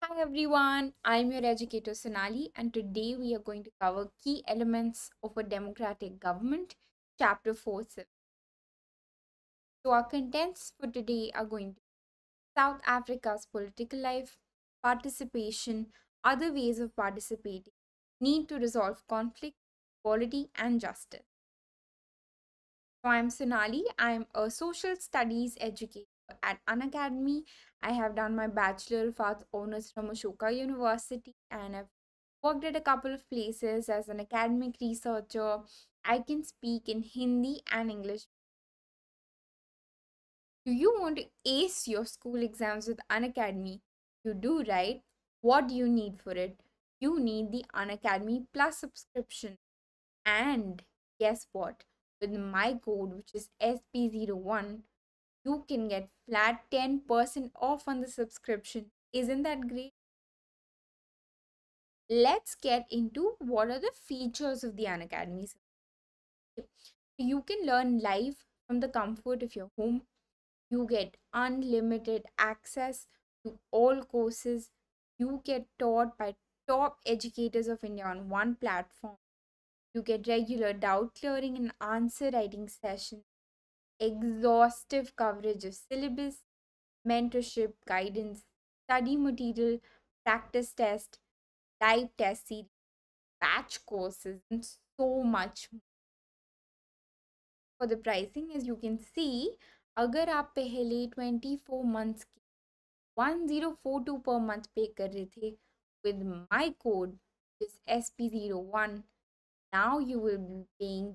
Hi everyone, I'm your educator Sonali and today we are going to cover key elements of a democratic government, chapter 4 7. So our contents for today are going to be South Africa's political life, participation, other ways of participating, need to resolve conflict, equality and justice. So I'm Sonali, I'm a social studies educator at An Academy I have done my Bachelor of Arts honors from Ashoka University and I've worked at a couple of places as an academic researcher. I can speak in Hindi and English. Do you want to ace your school exams with Unacademy? You do, right? What do you need for it? You need the Unacademy Plus subscription. And guess what? With my code, which is SP01, you can get flat 10% off on the subscription. Isn't that great? Let's get into what are the features of the Unacademy. You can learn live from the comfort of your home. You get unlimited access to all courses. You get taught by top educators of India on one platform. You get regular doubt clearing and answer writing sessions. exhaustive coverage of syllabus, mentorship, guidance, study material, practice test, live test series, batch courses, and so much more. For the pricing, as you can see, अगर आप पहले 24 months की 1042 per month पे कर रहे थे with my code which is sp01 now you will be paying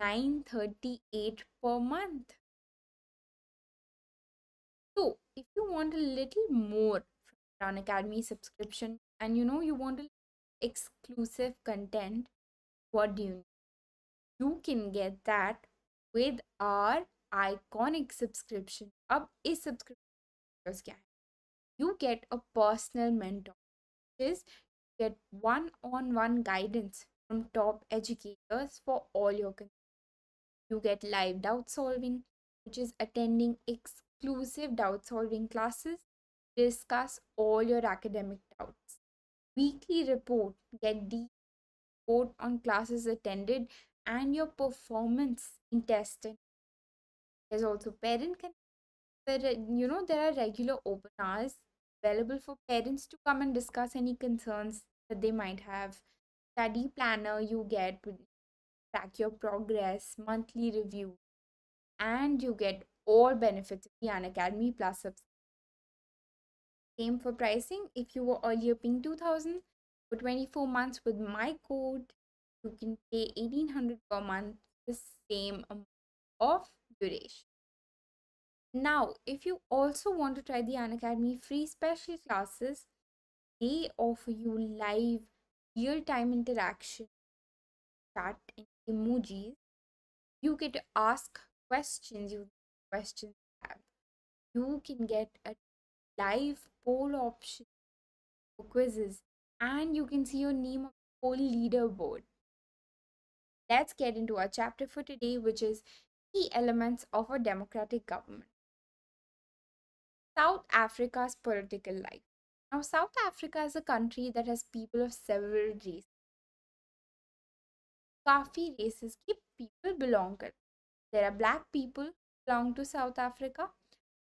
938 per month. So if you want a little more from Academy subscription and you know you want exclusive content, what do you need? You can get that with our iconic subscription. Up is subscription. You get a personal mentor. Is get one-on-one -on -one guidance from top educators for all your concerns. You get live doubt solving, which is attending exclusive doubt solving classes, discuss all your academic doubts. Weekly report, get deep report on classes attended and your performance in testing. There's also parent can. you know, there are regular open hours available for parents to come and discuss any concerns that they might have. Study planner you get, track your progress, monthly review, and you get all benefits of the An Academy Plus subscription. Same for pricing. If you were earlier paying 2000 for 24 months with my code, you can pay 1800 per month, the same amount of duration. Now, if you also want to try the An Academy free special classes, they offer you live real-time interaction, chat, and emojis you get to ask questions you questions have. you can get a live poll option for quizzes and you can see your name on the poll leaderboard let's get into our chapter for today which is key elements of a democratic government south africa's political life now south africa is a country that has people of several races काफ़ी races की people belong कर there are black people belong to South Africa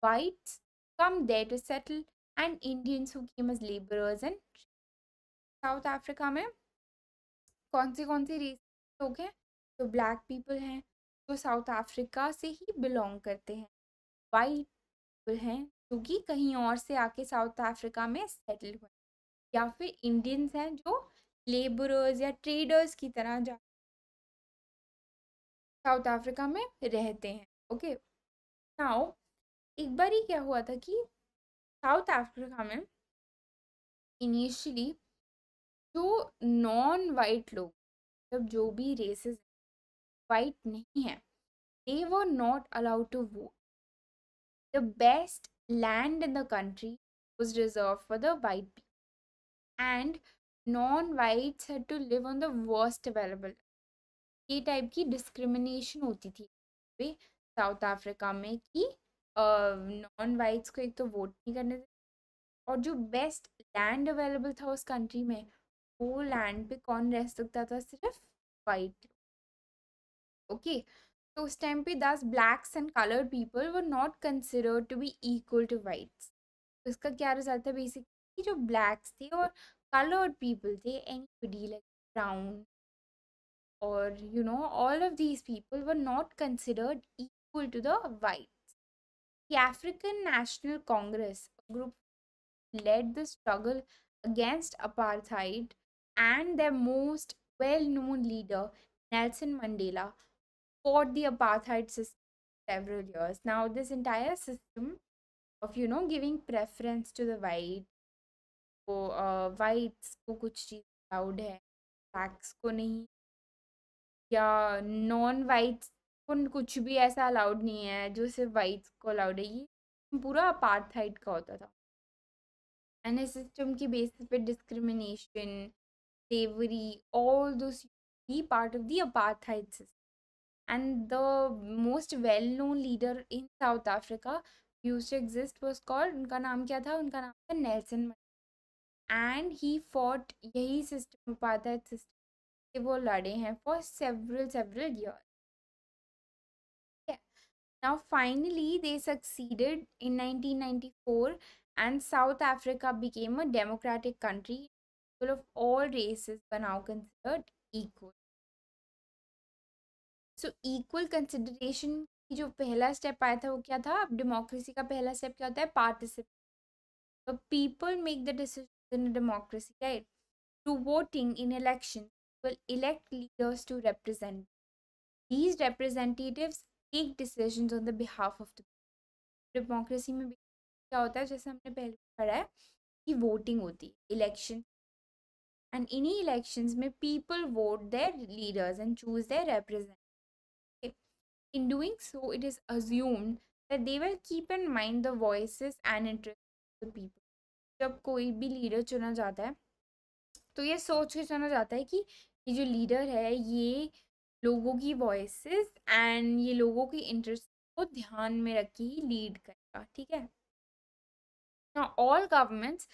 whites come there to settle and Indians who South Africa में कौन से कौन से race लोग हैं तो ब्लैक पीपल हैं जो साउथ अफ्रीका से ही बिलोंग करते हैं वाइट पीपल हैं जो कि कहीं और से आके साउथ अफ्रीका में सेटल हुए या फिर इंडियंस हैं जो लेबरर्स या ट्रेडर्स की तरह जा साउथ अफ्रीका में रहते हैं ओके नाउ एक बार ही क्या हुआ था कि साउथ अफ्रीका में इनिशियली जो नॉन वाइट लोग मतलब जो भी रेसेस वाइट नहीं है they were not allowed to vote the best land in the country was reserve for the white people and non whites had to live on the worst available ये type की discrimination होती थी south Africa में कि non whites को एक तो vote नहीं करने देते और जो बेस्ट लैंड अवेलेबल था उस कंट्री में वो लैंड पे कौन रह सकता था सिर्फ वाइट ओके तो उस टाइम पे दस ब्लैक्स एंड कलर पीपल वो not consider to be equal to whites उसका इसका क्या रिजल्ट था बेसिकली जो ब्लैक्स थे और कलर्ड पीपल थे any like brown or you know all of these people were not considered equal to the whites the african national congress group led the struggle against apartheid and their most well-known leader nelson mandela fought the apartheid system several years now this entire system of you know giving preference to the white को uh, whites को कुछ चीज allowed या non whites को कुछ भी ऐसा allowed नहीं है जो सिर्फ वाइट्स को अलाउड है ये पूरा अपार्थाइड का होता था एंड इस सिस्टम की बेसिस पे डिस्क्रिमिनेशन slavery, ऑल those ही part of the apartheid system and the most well known leader in South Africa used to exist was called उनका नाम क्या था उनका नाम था नेल्सन एंड ही फॉट यही सिस्टम अपार्थाइड सिस्टम वो लड़े हैं for several several year now finally they succeeded in nineteen ninety four and South Africa became a democratic country of all races बनाओ considered equal so equal consideration की जो पहला step आया था वो क्या था अब डेमोक्रेसी का पहला स्टेप क्या होता है participate people make the decision in democracy right to voting in election will elect leaders to represent. These representatives take decisions on the behalf of the people. Democracy में क्या होता है जैसे हमने पहले पढ़ा कि voting होती है election and in elections में people vote their leaders and choose their representatives. In doing so, it is assumed that they will keep in mind the voices and interests of the people. जब कोई भी leader चुना जाता है तो ये सोच के चला जाता है कि ये जो लीडर है ये लोगों की वॉइस एंड ये लोगों के इंटरेस्ट को ध्यान में रख के ही लीड करेगा ठीक है all governments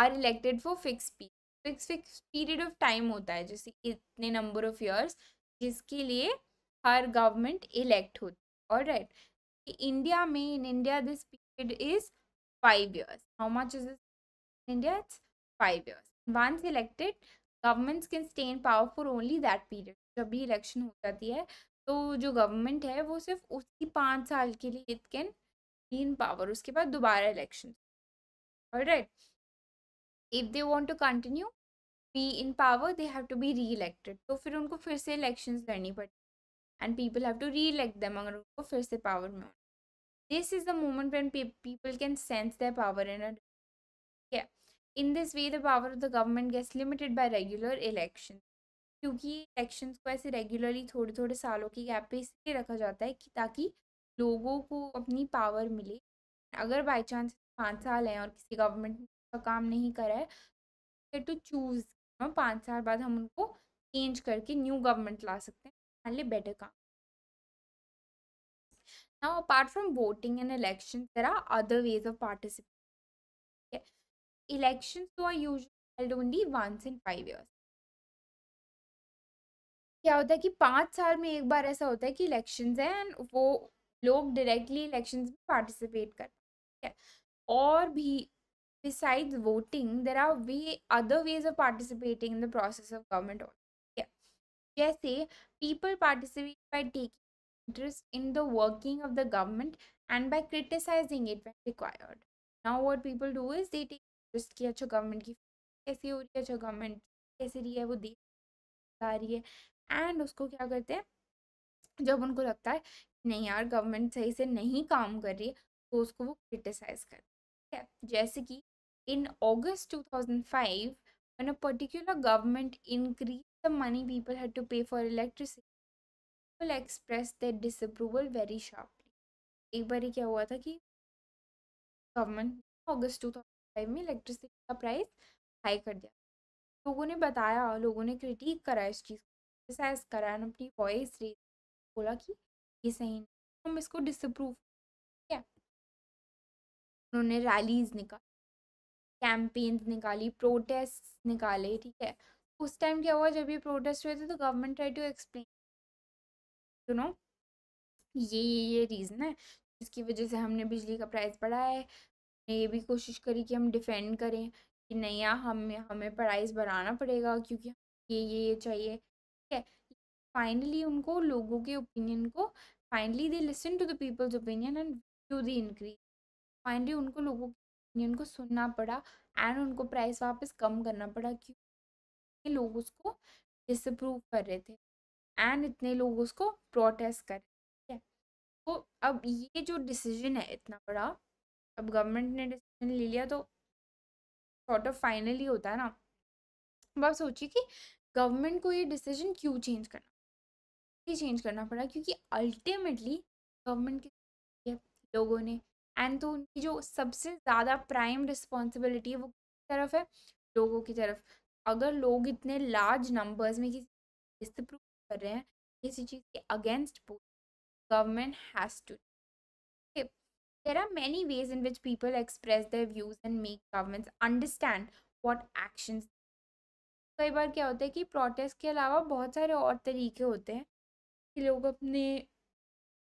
are elected for fix period fix fix period of time होता है जैसे इतने नंबर ऑफ ईयर्स जिसके लिए हर गवर्नमेंट इलेक्ट होती है और राइट इंडिया में in India this period is five years how much is India it's five years once elected governments can power for only that period जब भी इलेक्शन हो जाती है तो जो गवर्नमेंट है वो सिर्फ उसकी पाँच साल के लिए इट कैन इन पावर उसके बाद दोबारा election right if they want to continue be in power they have to be reelected तो फिर उनको फिर से इलेक्शन लड़नी पड़ती and people have to reelect them अगर उनको फिर से पावर में this is the moment when people can sense the power in a ठीक है in this way the power of the government gets limited by regular election क्योंकि election को ऐसे रेगुलरली थोड़े थोड़े सालों की गैप पे इसलिए रखा जाता है कि ताकि लोगों को अपनी पावर मिले अगर बाई चांस पाँच साल हैं और किसी गवर्नमेंट का काम नहीं करा है टू चूज़ तो पाँच साल बाद हम उनको चेंज करके न्यू गवर्नमेंट ला सकते हैं हमारे बेटर काम Now, apart from voting in election there are other ways of participate elections were usually held only once in five years. क्या होता है कि पाँच साल में एक बार ऐसा होता है कि इलेक्शंस हैं एंड वो लोग डायरेक्टली इलेक्शंस में पार्टिसिपेट करते हैं और भी besides voting there are way other ways of participating in the process of government yeah. जैसे people participate by taking interest in the working of the government and by criticizing it when required now what people do is they take रिस्ट किया अच्छा government की कैसी हो रही है अच्छा गवर्नमेंट कैसी रही है वो देख जा रही है एंड उसको क्या करते हैं जब उनको लगता है नहीं यार गवर्नमेंट सही से नहीं काम कर रही है तो उसको वो क्रिटिसाइज कर ठीक है जैसे कि in August 2005 when a particular government increased the money people had to pay for electricity people expressed their disapproval very sharply एक बार क्या हुआ था कि गवर्नमेंट ऑगस्ट टू टाइम में इलेक्ट्रिसिटी का प्राइस हाई कर दिया लोगों ने बताया लोगों ने क्रिटिक करा इस चीज़ को क्रिटिसाइज करा एंड अपनी वॉइस रेज बोला कि ये सही नहीं हम इसको डिसअप्रूव ठीक उन्होंने रैलीज निकाली कैंपेन्स निकाली प्रोटेस्ट निकाले ठीक है उस टाइम क्या हुआ जब ये प्रोटेस्ट हुए थे तो government try to explain you know ये ये ये रीज़न है जिसकी वजह से हमने बिजली का प्राइस बढ़ाया है ये भी कोशिश करी कि हम डिफेंड करें कि नहीं यार हमें हमें प्राइस बढ़ाना पड़ेगा क्योंकि ये ये ये चाहिए ठीक है फाइनली उनको लोगों के ओपिनियन को finally they listen to the people's opinion and to the increase finally उनको लोगों के ओपिनियन को सुनना पड़ा एंड उनको प्राइस वापस कम करना पड़ा क्योंकि लोग उसको डिसप्रूव कर रहे थे एंड इतने लोग उसको प्रोटेस्ट कर रहे थे तो अब ये जो डिसीजन है इतना बड़ा अब गवर्नमेंट ने डिसीजन ले लिया तो शॉर्ट ऑफ फाइनल ही होता है ना अब आप सोचिए कि गवर्नमेंट को ये डिसीजन क्यों चेंज करना चेंज करना पड़ा क्योंकि अल्टीमेटली गवर्नमेंट के लोगों ने एंड तो उनकी जो सबसे ज़्यादा प्राइम रिस्पॉन्सिबिलिटी है वो किस तरफ है लोगों की तरफ अगर लोग इतने लार्ज नंबर्स में किसी प्रूव कर रहे हैं किसी चीज़ के against government has to There are many ways in which people express their views and make governments understand what actions. कई बार क्या होता है कि प्रोटेस्ट के अलावा बहुत सारे और तरीके होते हैं कि लोग अपने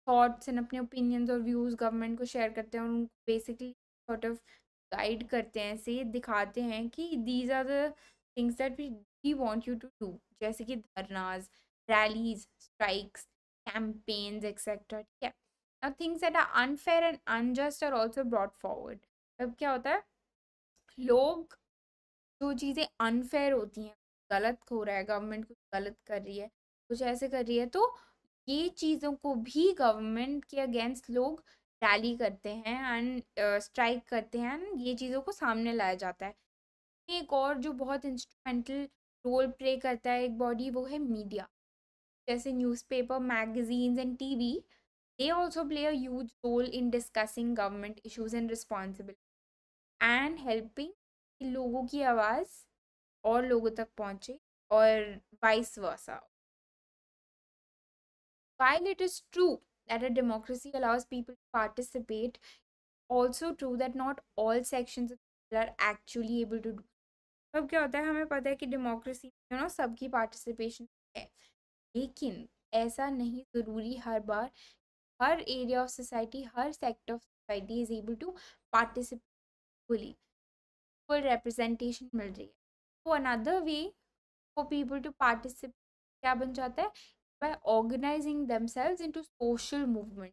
थॉट्स एंड अपने ओपिनियंस और व्यूज़ गवर्नमेंट को शेयर करते हैं और उनको बेसिकली सॉर्ट ऑफ गाइड करते हैं ऐसे दिखाते हैं कि these are the things that we we want you to do जैसे कि dharnas rallies strikes campaigns et cetera ठीक है Now things that are unfair and unjust are also brought forward. अब क्या होता है लोग जो चीज़ें अनफेयर होती हैं गलत हो रहा है गवर्नमेंट कुछ गलत कर रही है कुछ ऐसे कर रही है तो ये चीज़ों को भी गवर्नमेंट के अगेंस्ट लोग रैली करते हैं एंड स्ट्राइक uh, करते हैं एंड ये चीज़ों को सामने लाया जाता है एक और जो बहुत इंस्ट्रूमेंटल रोल प्ले करता है एक बॉडी वो है मीडिया जैसे newspaper magazines and TV They also play a huge role in discussing government issues and responsibility and helping लोगों ki आवाज़ or लोगों तक पहुंचे और vice versa. While it is true that a democracy allows people to participate, also true that not all sections of people are actually able to do. अब क्या होता है हमें पता है कि डेमोक्रेसी यू नो सबकी पार्टिसिपेशन है लेकिन ऐसा नहीं ज़रूरी हर बार हर एरिया ऑफ सोसाइटी हर sector of society is able to participate fully full representation मिल रही है वो another way for people to participate क्या बन जाता है by organising themselves into social movement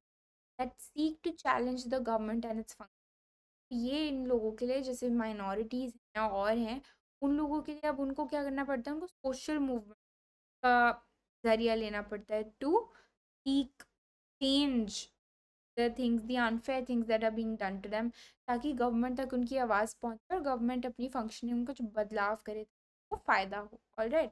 that seek to challenge the government and its function ये इन लोगों के लिए जैसे माइनॉरिटीज़ हैं और हैं उन लोगों के लिए अब उनको क्या करना पड़ता है उनको सोशल मूवमेंट का जरिया लेना पड़ता है to seek change the things the unfair things that are being done to them ताकि गवर्नमेंट तक उनकी आवाज़ पहुँच और गवर्नमेंट अपनी functioning में कुछ बदलाव करे वो तो फ़ायदा हो ऑल राइट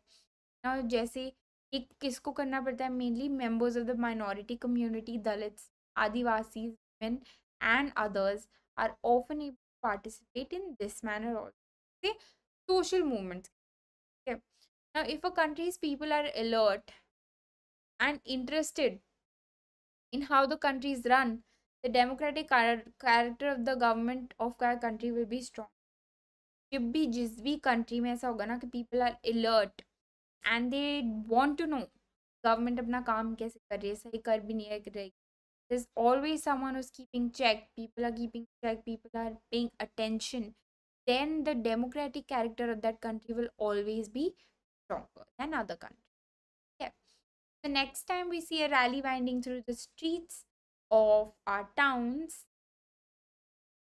ना जैसे एक किसको करना पड़ता है mainly members of the minority community Dalit Adivasi women and others are often a participate in this manner all social movements ना if a country's people are alert and interested in how the country is run, the democratic char character of the government of our country will be strong. जब भी जिस भी country में ऐसा होगा ना कि people are alert and they want to know government अपना काम कैसे कर रही है सही कर भी नहीं rahi there is always someone who's keeping check people are keeping check people are paying attention then the democratic character of that country will always be stronger than other countries The next time we see a rally winding through the streets of our towns,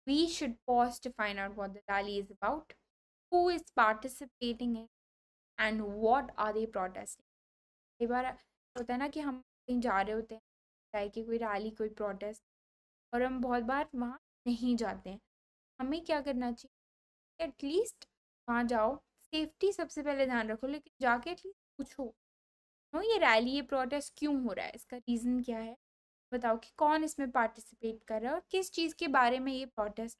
we should pause to find out what the rally is about, who is participating in, and what are they protesting. कई बार होता है ना कि हम कहीं जा रहे होते हैं कि कोई रैली कोई प्रोटेस्ट और हम बहुत बार वहाँ नहीं जाते हैं हमें क्या करना चाहिए एटलीस्ट वहाँ जाओ सेफ्टी सबसे पहले ध्यान रखो लेकिन जाके एटलीस्ट पूछो नो ये रैली ये प्रोटेस्ट क्यों हो रहा है इसका रीज़न क्या है बताओ कि कौन इसमें पार्टिसिपेट कर रहा है और किस चीज़ के बारे में ये प्रोटेस्ट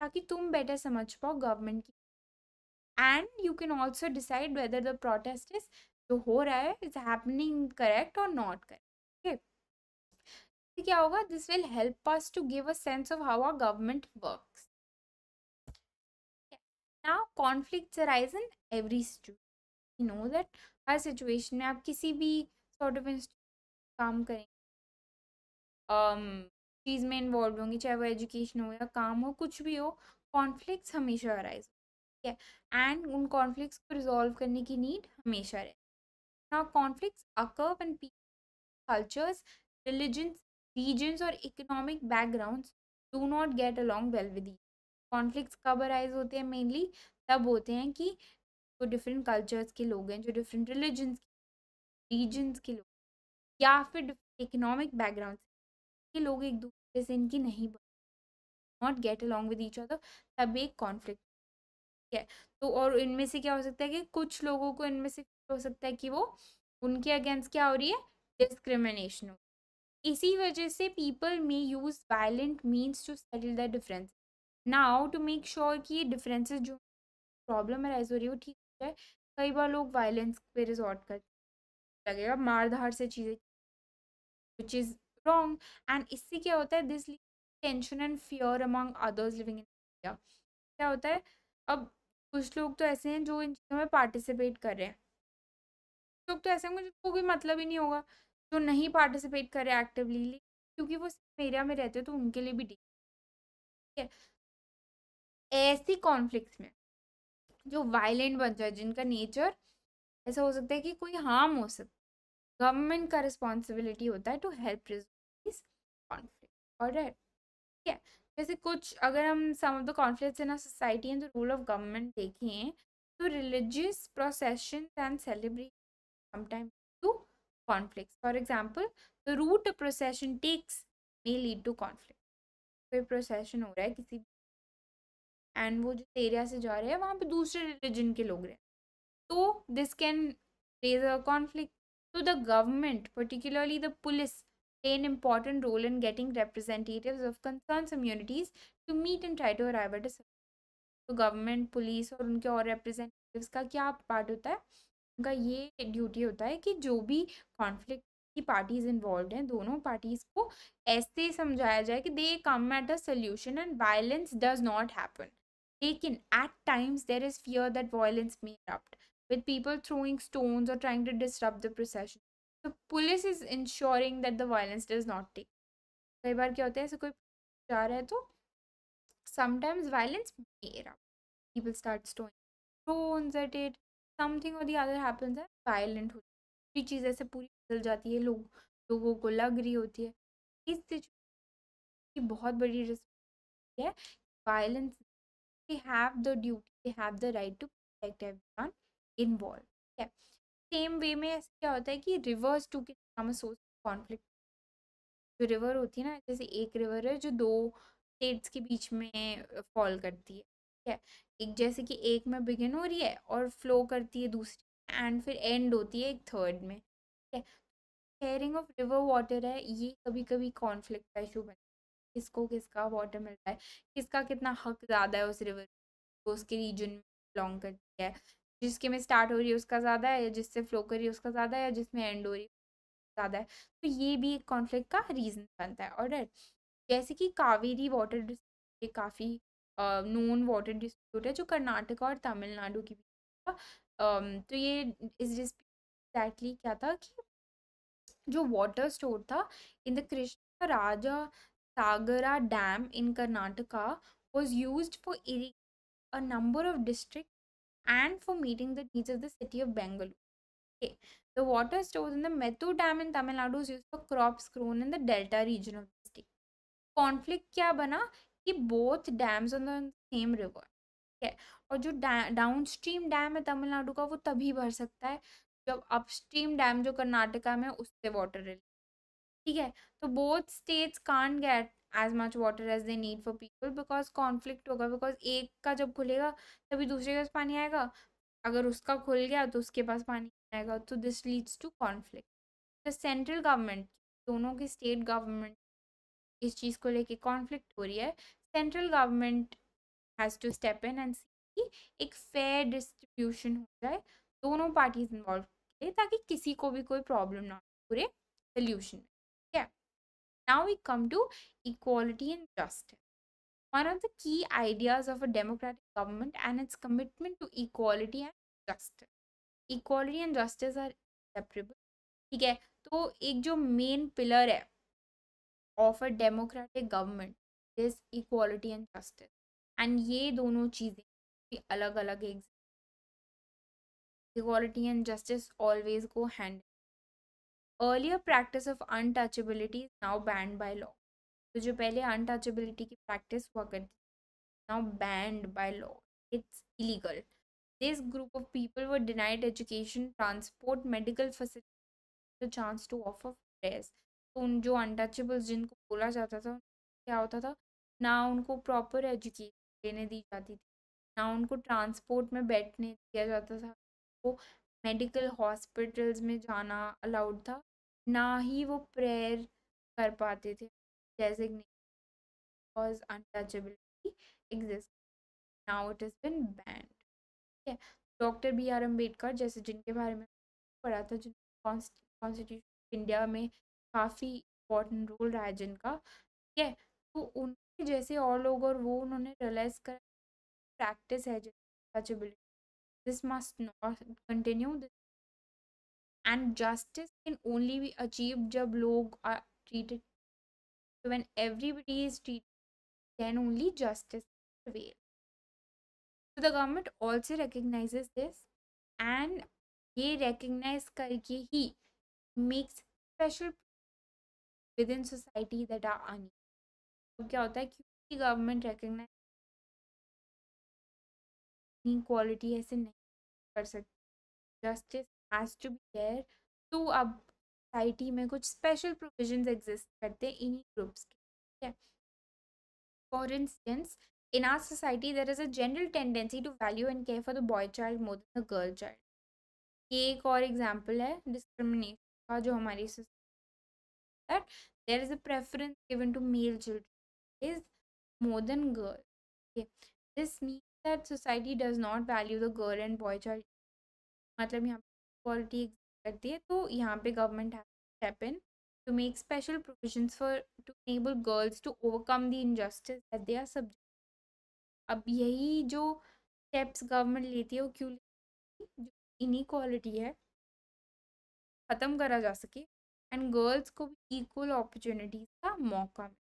ताकि तुम बेटर समझ पाओ गवर्नमेंट की and you can also decide whether the protest is जो हो रहा है इज हैपनिंग करेक्ट और नॉट करेक्ट ओके क्या होगा this will help us to give a sense of how are government work now conflict arise in every situation know that हर situation में आप किसी भी सॉर्ट ऑफ काम करें um, चीज़ में इन्वॉल्व होंगी चाहे वो एजुकेशन हो या काम हो कुछ भी हो कॉन्फ्लिक्ट हमेशा अराइज ठीक है एंड उन कॉन्फ्लिक्ट को रिजॉल्व करने की नीड हमेशा रहे now conflict occur and cultures religions regions और economic background do not get along well with conflict कब अराइज होते हैं मेनली तब होते हैं कि वो डिफरेंट कल्चर्स के लोग हैं जो डिफरेंट रिलीजन्स रीजन्स के लोग या फिर इकोनॉमिक बैकग्राउंड के लोग एक दूसरे से इनकी नहीं not get along with each other तब एक कॉन्फ्लिक्ट है तो और इनमें से क्या हो सकता है कि कुछ लोगों को इनमें से हो सकता है कि वो उनके अगेंस्ट क्या हो रही है डिस्क्रिमिनेशन हो इसी वजह से people may use violent means to settle the difference now to make sure कि ये डिफरेंसेस जो प्रॉब्लम अराइज हो रही है वो ठीक है कई बार लोग वायलेंस पे रिजॉर्ट कर लगेगा मारधार से चीज़ें विच इज़ रॉन्ग एंड इससे क्या होता है this tension and fear among others living in India क्या होता है अब कुछ लोग तो ऐसे हैं जो इन चीज़ों में पार्टिसिपेट कर रहे हैं कुछ लोग तो ऐसे होंगे जिनको कोई मतलब ही नहीं होगा जो नहीं पार्टिसिपेट कर रहे एक्टिवली क्योंकि वो सेम एरिया में रहते हैं तो उनके लिए भी ठीक है ऐसी कॉन्फ्लिक्ट में जो वायलेंट बन जाए जिनका नेचर ऐसा हो सकता है कि कोई हार्म हो सकता है गवर्नमेंट का रिस्पॉन्सिबिलिटी होता है टू हेल्प रिजॉल्व कॉन्फ्लिक्ट ठीक है जैसे कुछ अगर हम some of the conflicts in society and the rule of government देखें तो religious procession and celebration to conflict for example the route procession takes may lead to conflict कोई procession हो रहा है किसी एंड वो जिस एरिया से जा रहे हैं वहाँ पे दूसरे रिलीजन के लोग रहे तो this can raise a conflict तो the government particularly the police play an important role in getting representatives of concern communities to meet and try to arrive at तो गवर्नमेंट पुलिस और उनके और रिप्रेजेंटेटिव का क्या पार्ट होता है उनका ये ड्यूटी होता है कि जो भी कॉन्फ्लिक्ट की पार्टीज इन्वॉल्व हैं दोनों पार्टीज को ऐसे समझाया जाए कि they come at a solution and violence does not happen taken. At times, there is fear that violence may erupt, with people throwing stones or trying to disrupt the procession. So, police is ensuring that the violence does not take. कई बार क्या होता है ऐसे कोई जा रहा है तो sometimes violence may erupt. People start throwing stones at it. Something or the other happens and violent हो जाती है चीज़ ऐसे पूरी बदल जाती है लोग लोगों को लग रही होती है इस सिचुएशन की बहुत बड़ी रिस्पॉन्स है violence they have the duty they have the right to protect everyone involved okay same way में ऐसा क्या होता है कि रिवर्स टू के नाम सोर्स कॉन्फ्लिक्ट जो रिवर होती है ना जैसे एक रिवर है जो दो स्टेट्स के बीच में फॉल करती है ठीक है एक जैसे कि एक में बिगिन हो रही है और फ्लो करती है दूसरी एंड फिर एंड होती है एक थर्ड में ठीक है शेयरिंग ऑफ रिवर वाटर है ये कभी कभी कॉन्फ्लिक्ट का इशू बन किसको किसका वाटर मिल रहा है किसका कितना हक ज़्यादा है उस रिवर को उसके रीजन में बिलोंग करती है जिसके में स्टार्ट हो रही है उसका ज़्यादा है या जिससे फ्लो कर रही है उसका ज़्यादा है या जिसमें एंड हो रही है ज़्यादा है तो ये भी एक कॉन्फ्लिक्ट का रीज़न बनता है ऑर्डर जैसे कि कावेरी वाटर ये काफ़ी नोन वाटर डिस्प्यूट है जो कर्नाटका और तमिलनाडु की बीच तो ये इस डिस्प्यूट क्या था कि जो वाटर स्टोर था in the Krishna Raja Sagara Dam in Karnataka was used for irrigating a number of districts and for meeting the needs of the city of Bengaluru. Okay. The water stored in the Methu Dam in Tamil Nadu is used for crops grown in the delta region of the state. Conflict kya bana? Ki both dams on the same river. Okay. है और जो downstream dam है तमिलनाडु का वो तभी भर सकता है जब अपस्ट्रीम डैम जो कर्नाटका में उससे वाटर रिलीज ठीक है तो both states can get as much water as they need for people because conflict होगा बिकॉज एक का जब खुलेगा तभी दूसरे के पास पानी आएगा अगर उसका खुल गया तो उसके पास पानी आएगा तो this leads to conflict the central government दोनों की स्टेट गवर्नमेंट इस चीज़ को लेके कॉन्फ्लिक्ट हो रही है central government has to step in and see एक फेयर डिस्ट्रीब्यूशन हो जाए दोनों पार्टीज इन्वॉल्व करें ताकि किसी को भी कोई प्रॉब्लम ना हो पूरे सोल्यूशन में Now we come to equality and justice. One of the key ideas of a democratic government and its commitment to equality and justice. Equality and justice are inseparable. ठीक है तो एक जो मेन पिलर है of a democratic government this equality and justice and ये दोनों चीज़ें अलग अलग equality and justice always go hand earlier practice of untouchability is now banned by law तो जो पहले अनटचेबिलिटी की प्रैक्टिस हुआ करती now banned by law it's illegal this group of people were denied education transport medical facility the chance to offer prayers तो उन जो untouchables जिनको बोला जाता था क्या होता था ना उनको प्रॉपर एजुकेशन देने दी जाती थी ना उनको ट्रांसपोर्ट में बैठने दिया जाता था वो मेडिकल हॉस्पिटल्स में जाना अलाउड था ना ही वो प्रेयर कर पाते थे because untouchability exist now it is been banned ठीक है डॉक्टर बी आर अम्बेडकर जैसे जिनके बारे में पढ़ा था जिन कॉन्स्टिट्यूशन इंडिया में काफ़ी इम्पोर्टेंट रोल रहा है जिनका ठीक है तो उनके जैसे और लोग और वो उन्होंने रियलाइज कर प्रैक्टिस है जैसे This must not continue. this And justice can only be achieved jab log are treated. So when everybody is treated, then only justice prevails. So the government also recognizes this and ye recognize karke hi makes special within society that are unequal. तो क्या होता है क्योंकि government recognise इतनी inequality ऐसे नहीं कर सकते justice has to be there तो अब सोसाइटी में कुछ स्पेशल प्रोविजन एग्जिस्ट करते हैं इन्हीं ग्रुप्स के ठीक है for instance in our society there is a general tendency to value and care for the boy child more than the girl child ये एक और एग्जाम्पल है डिस्क्रिमिनेशन का जो हमारी that there is a preference given to male children is more than girl this mean that society does not value the girl and boy child मतलब यहाँ equality करती है तो यहाँ पे government step in to make special provision for to enable girls to overcome the injustice that they are subject अब यही जो स्टेप्स गवर्नमेंट लेती है वो क्यों जो इनक्वालिटी है ख़त्म करा जा सके एंड गर्ल्स को भी इक्वल अपॉर्चुनिटीज़ का मौका मिले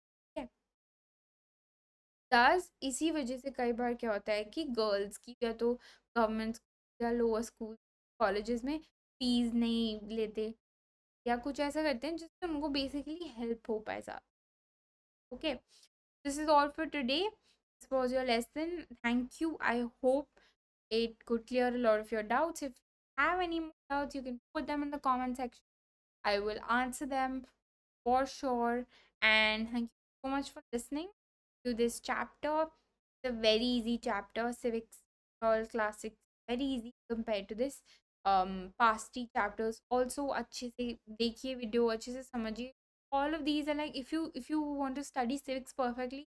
दस इसी वजह से कई बार क्या होता है कि गर्ल्स की या तो गवर्नमेंट या लोअर स्कूल कॉलेज में फीस नहीं लेते या कुछ ऐसा करते हैं जिससे उनको बेसिकली हेल्प हो पाए okay this is all for today this was your lesson thank you I hope it could clear all of your doubts if have any more doubts you can put them in the comment section I will answer them for sure and thank you so much for listening to this chapter. It's a very easy chapter, civics, all classics, very easy compared to this um, past three chapters. Also, अच्छे video, अच्छे से All of these are like if you if you want to study civics perfectly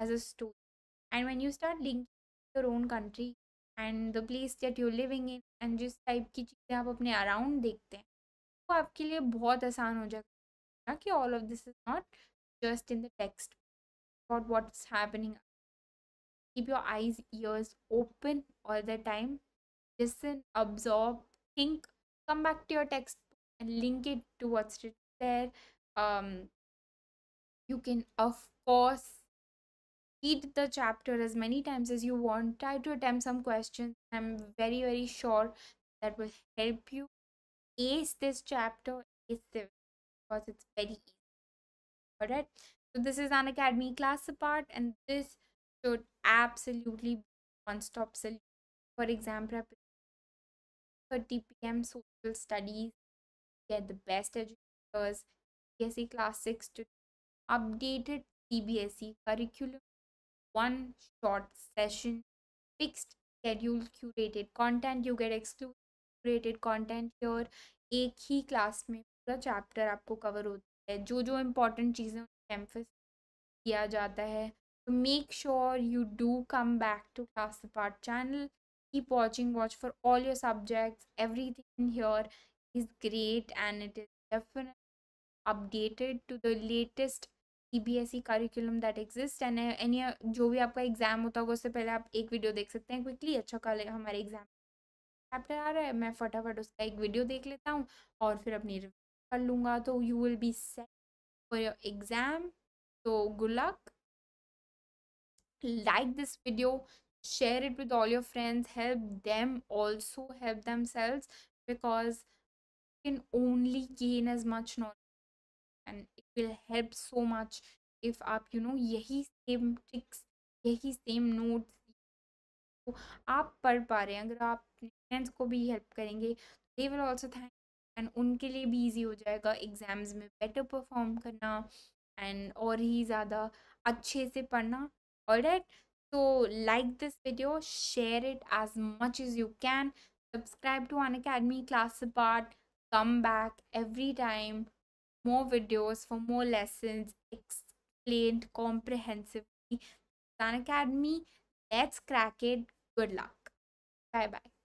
as a student, and when you start linking your own country and the place that you're living in, and just type चीज़ें आप apne around dekhte, हैं वो liye लिए बहुत ho हो जाएगा कि all of this is not just in about what's happening keep your eyes ears open all the time listen absorb think come back to your text and link it to what's written there um, you can of course read the chapter as many times as you want try to attempt some questions i'm very very sure that will help you ace this chapter ace it because it's very easy all right so this is an academy class apart and this should absolutely be one-stop solution. For example, 30 p.m. social studies, get the best educators, CBSE class 6 to updated CBSE curriculum, one short session, fixed schedule, curated content, you get exclusive curated content here, a key class chapter पूरा chapter आपको cover होता है जो emphasis किया जाता है तो make sure you do come back to class part channel keep watching watch for all your subjects every everything here it is and updated to the latest C B S E curriculum that exist and any जो भी आपका exam होता होगा उससे पहले आप एक video देख सकते हैं क्विकली अच्छा कल हमारे एग्ज़ाम चैप्टर आ रहा है मैं फटाफट उसका एक वीडियो देख लेता हूँ और फिर अपनी रिव्यू कर लूँगा तो you will be set for your exam so good luck like this video share it with all your friends help them also help themselves because you can only gain as much knowledge and it will help so much if aap you know yahi same tricks yahi same notes तो आप पढ़ पा रहे हैं अगर आप friends को भी हेल्प करेंगे दे विल ऑल्सो थैंक एंड उनके लिए भी ईजी हो जाएगा एग्जाम्स में बेटर परफॉर्म करना एंड और ही ज़्यादा अच्छे से पढ़ना और डेट तो like this video share it as much is you can subscribe to Unacademy class part come back every time more videos for more lesson explain comprehensively academy let's crack it good luck bye bye